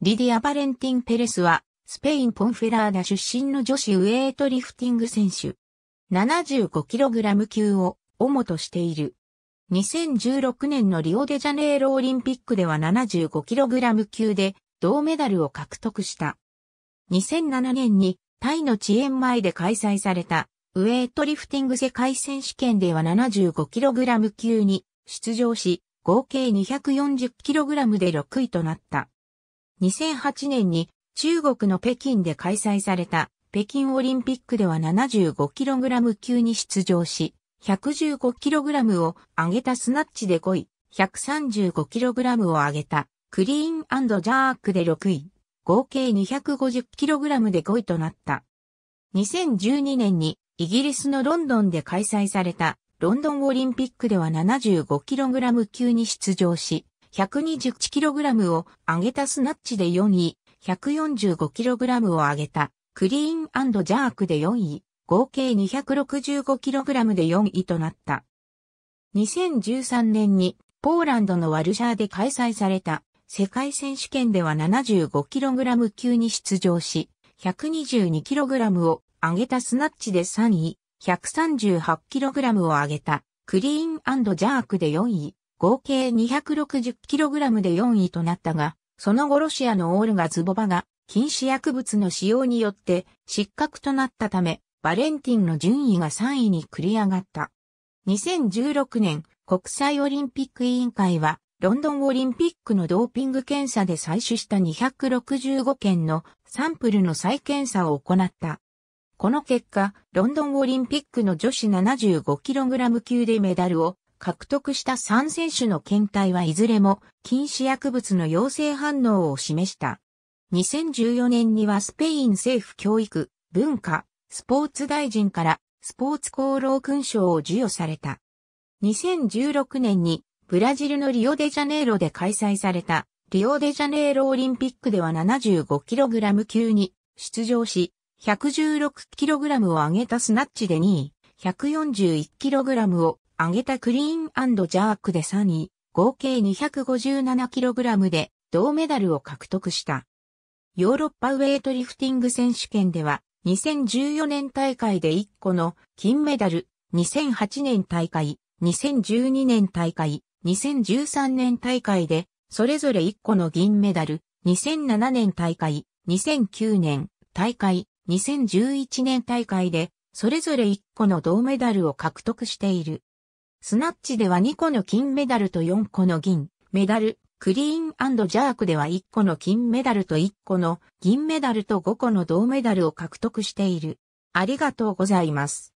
リディア・バレンティン・ペレスは、スペイン・ポンフェラーダ出身の女子ウエイトリフティング選手。75kg 級を主としている。2016年のリオデジャネイロオリンピックでは 75kg 級で銅メダルを獲得した。2007年にタイの遅延前で開催されたウエイトリフティング世界選手権では 75kg 級に出場し、合計 240kg で6位となった。2008年に中国の北京で開催された北京オリンピックでは 75kg 級に出場し、115kg を上げたスナッチで5位、135kg を上げたクリーンジャークで6位、合計 250kg で5位となった。2012年にイギリスのロンドンで開催されたロンドンオリンピックでは 75kg 級に出場し、121kg を上げたスナッチで4位、145kg を上げた、クリーンジャークで4位、合計 265kg で4位となった。2013年にポーランドのワルシャーで開催された世界選手権では 75kg 級に出場し、122kg を上げたスナッチで3位、138kg を上げたクリーンジャークで4位、合計 260kg で4位となったが、その後ロシアのオールガズボバが禁止薬物の使用によって失格となったため、バレンティンの順位が3位に繰り上がった。2016年、国際オリンピック委員会は、ロンドンオリンピックのドーピング検査で採取した265件のサンプルの再検査を行った。この結果、ロンドンオリンピックの女子 75kg 級でメダルを獲得した3選手の検体はいずれも禁止薬物の陽性反応を示した。2014年にはスペイン政府教育、文化、スポーツ大臣からスポーツ功労勲章を授与された。2016年にブラジルのリオデジャネイロで開催されたリオデジャネイロオリンピックでは 75kg 級に出場し、116kg を上げたスナッチで2位、141kg を上げたクリーンジャークで3位、合計 257kg で銅メダルを獲得した。ヨーロッパウェイトリフティング選手権では、2014年大会で1個の金メダル、2008年大会、2012年大会、2013年大会で、それぞれ1個の銀メダル、2007年大会、2009年大会、2011年大会で、それぞれ1個の銅メダルを獲得している。スナッチでは2個の金メダルと4個の銀メダル、クリーンジャークでは1個の金メダルと1個の銀メダルと5個の銅メダルを獲得している。ありがとうございます。